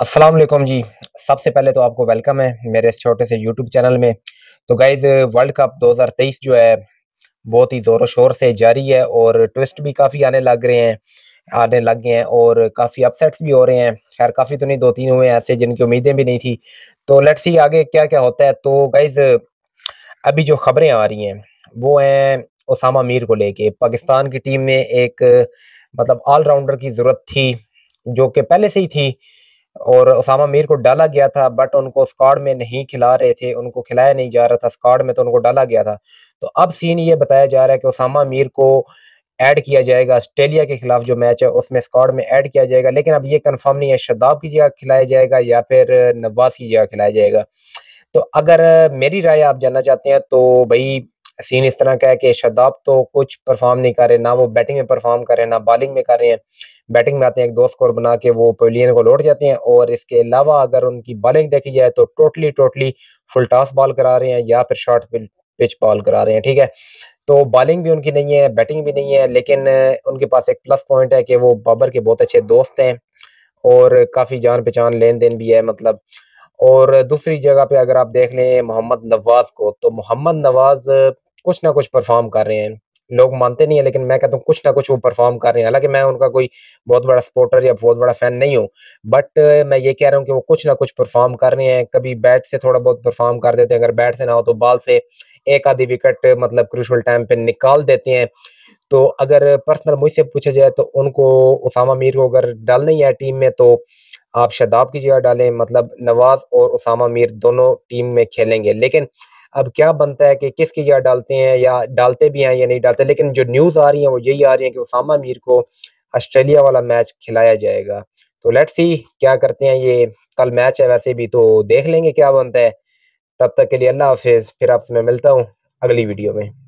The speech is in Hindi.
अस्सलाम वालेकुम जी सबसे पहले तो आपको वेलकम है मेरे इस छोटे से यूट्यूब चैनल में तो गाइज़ वर्ल्ड कप 2023 जो है बहुत ही ज़ोरों शोर से जारी है और ट्विस्ट भी काफ़ी आने लग रहे हैं आने लग गए हैं और काफ़ी अपसेट्स भी हो रहे हैं खैर काफ़ी तो नहीं दो तीन हुए ऐसे जिनकी उम्मीदें भी नहीं थी तो लेट्स ही आगे क्या क्या होता है तो गाइज़ अभी जो खबरें आ रही हैं वो हैं उसामा मीर को लेके पाकिस्तान की टीम में एक मतलब ऑलराउंडर की ज़रूरत थी जो कि पहले से ही थी और उसामा मीर को डाला गया था बट उनको स्कॉड में नहीं खिला रहे थे उनको खिलाया नहीं जा रहा था स्कॉड में तो उनको डाला गया था तो अब सीन ये बताया जा रहा है कि उसामा मीर को ऐड किया जाएगा ऑस्ट्रेलिया के खिलाफ जो मैच है उसमें स्कॉड में ऐड किया जाएगा लेकिन अब ये कन्फर्म नहीं है शदाब की जगह खिलाया जाएगा या फिर नवाज की जगह खिलाया जाएगा तो अगर मेरी राय आप जानना चाहते हैं तो भाई सीन इस तरह का है कि शदाब तो कुछ परफॉर्म नहीं कर रहे ना वो बैटिंग में परफॉर्म कर रहे हैं ना बॉलिंग में कर रहे हैं बैटिंग में आते हैं एक दो स्कोर बना के वो पवेलियन को लौट जाते हैं और इसके अलावा अगर उनकी बॉलिंग देखी जाए तो totally totally full toss ball करा रहे हैं या फिर शॉर्ट पिच बॉल करा रहे हैं ठीक है तो बॉलिंग भी उनकी नहीं है बैटिंग भी नहीं है लेकिन उनके पास एक प्लस पॉइंट है कि वो बाबर के बहुत अच्छे दोस्त हैं और काफ़ी जान पहचान लेन देन भी है मतलब और दूसरी जगह पे अगर आप देख लें मोहम्मद नवाज को तो मोहम्मद नवाज कुछ ना कुछ परफॉर्म कर रहे हैं लोग मानते नहीं है लेकिन मैं कहता हूँ कुछ ना कुछ वो परफॉर्म कर रहे हैं हालांकि मैं उनका कोई बहुत बड़ा सपोर्टर या बहुत बड़ा फैन नहीं हूँ बट मैं ये कह रहा हूँ कि वो कुछ ना कुछ परफॉर्म कर रहे हैं कभी बैट से थोड़ा बहुत परफॉर्म कर देते हैं अगर बैट से ना हो तो बॉल से एक आधी विकेट मतलब क्रूशल टाइम पे निकाल देते हैं तो अगर पर्सनल मुझसे पूछा जाए तो उनको उसामा मीर को अगर डालना ही है टीम में तो आप शदाब की जगह डालें मतलब नवाज और उसामा मीर दोनों टीम में खेलेंगे लेकिन अब क्या बनता है कि किसकी जगह डालते हैं या डालते भी हैं या नहीं डालते लेकिन जो न्यूज़ आ रही है वो यही आ रही है कि उसामा मीर को ऑस्ट्रेलिया वाला मैच खिलाया जाएगा तो लेट सी क्या करते हैं ये कल मैच है वैसे भी तो देख लेंगे क्या बनता है तब तक के लिए अल्लाह हाफिज़ फिर आपसे मैं मिलता हूँ अगली वीडियो में